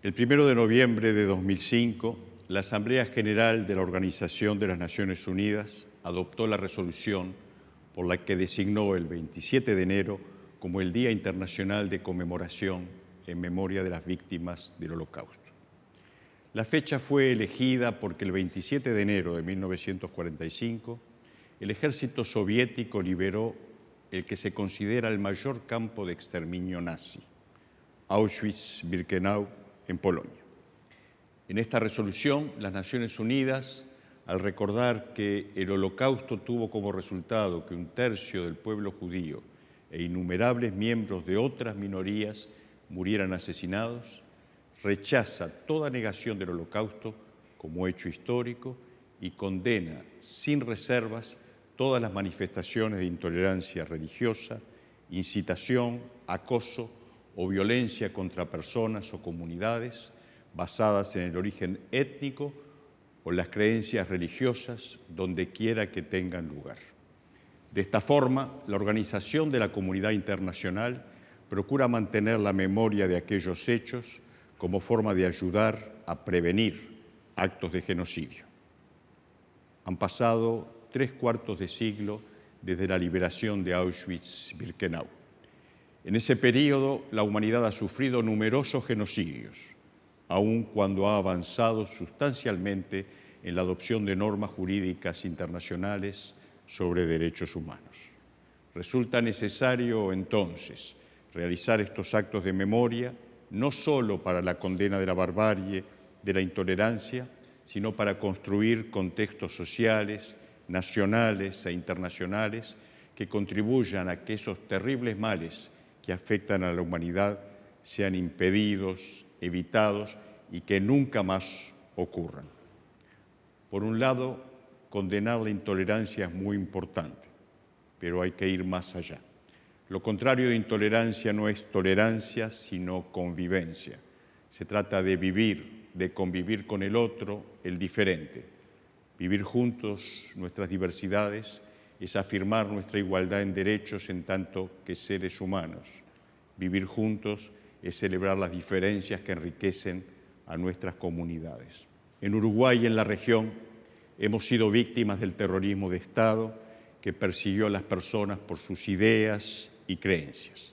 El 1 de noviembre de 2005, la Asamblea General de la Organización de las Naciones Unidas adoptó la resolución por la que designó el 27 de enero como el Día Internacional de Conmemoración en memoria de las víctimas del Holocausto. La fecha fue elegida porque el 27 de enero de 1945 el ejército soviético liberó el que se considera el mayor campo de exterminio nazi, Auschwitz-Birkenau, en Polonia. En esta resolución, las Naciones Unidas, al recordar que el holocausto tuvo como resultado que un tercio del pueblo judío e innumerables miembros de otras minorías murieran asesinados, rechaza toda negación del holocausto como hecho histórico y condena sin reservas todas las manifestaciones de intolerancia religiosa, incitación, acoso o violencia contra personas o comunidades basadas en el origen étnico o las creencias religiosas donde quiera que tengan lugar. De esta forma, la organización de la comunidad internacional procura mantener la memoria de aquellos hechos como forma de ayudar a prevenir actos de genocidio. Han pasado tres cuartos de siglo desde la liberación de Auschwitz-Birkenau. En ese periodo la humanidad ha sufrido numerosos genocidios, aun cuando ha avanzado sustancialmente en la adopción de normas jurídicas internacionales sobre derechos humanos. Resulta necesario entonces realizar estos actos de memoria no sólo para la condena de la barbarie, de la intolerancia, sino para construir contextos sociales, nacionales e internacionales que contribuyan a que esos terribles males que afectan a la humanidad sean impedidos, evitados y que nunca más ocurran. Por un lado, condenar la intolerancia es muy importante, pero hay que ir más allá. Lo contrario de intolerancia no es tolerancia, sino convivencia. Se trata de vivir, de convivir con el otro, el diferente, vivir juntos nuestras diversidades, es afirmar nuestra igualdad en derechos en tanto que seres humanos. Vivir juntos es celebrar las diferencias que enriquecen a nuestras comunidades. En Uruguay y en la región hemos sido víctimas del terrorismo de Estado que persiguió a las personas por sus ideas y creencias.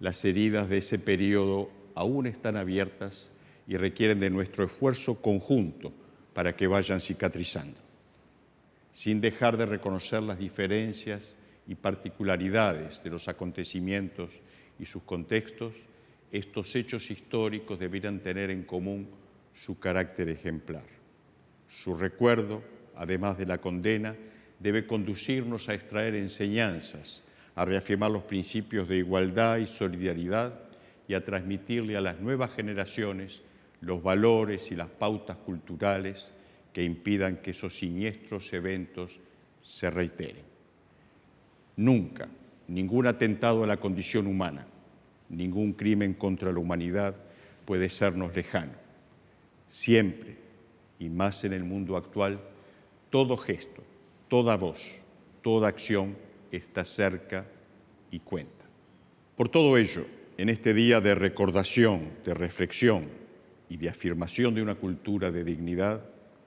Las heridas de ese periodo aún están abiertas y requieren de nuestro esfuerzo conjunto para que vayan cicatrizando sin dejar de reconocer las diferencias y particularidades de los acontecimientos y sus contextos, estos hechos históricos debieran tener en común su carácter ejemplar. Su recuerdo, además de la condena, debe conducirnos a extraer enseñanzas, a reafirmar los principios de igualdad y solidaridad y a transmitirle a las nuevas generaciones los valores y las pautas culturales que impidan que esos siniestros eventos se reiteren. Nunca, ningún atentado a la condición humana, ningún crimen contra la humanidad puede sernos lejano. Siempre, y más en el mundo actual, todo gesto, toda voz, toda acción está cerca y cuenta. Por todo ello, en este día de recordación, de reflexión y de afirmación de una cultura de dignidad,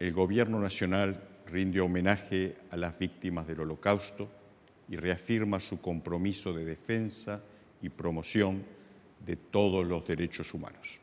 el Gobierno Nacional rinde homenaje a las víctimas del Holocausto y reafirma su compromiso de defensa y promoción de todos los derechos humanos.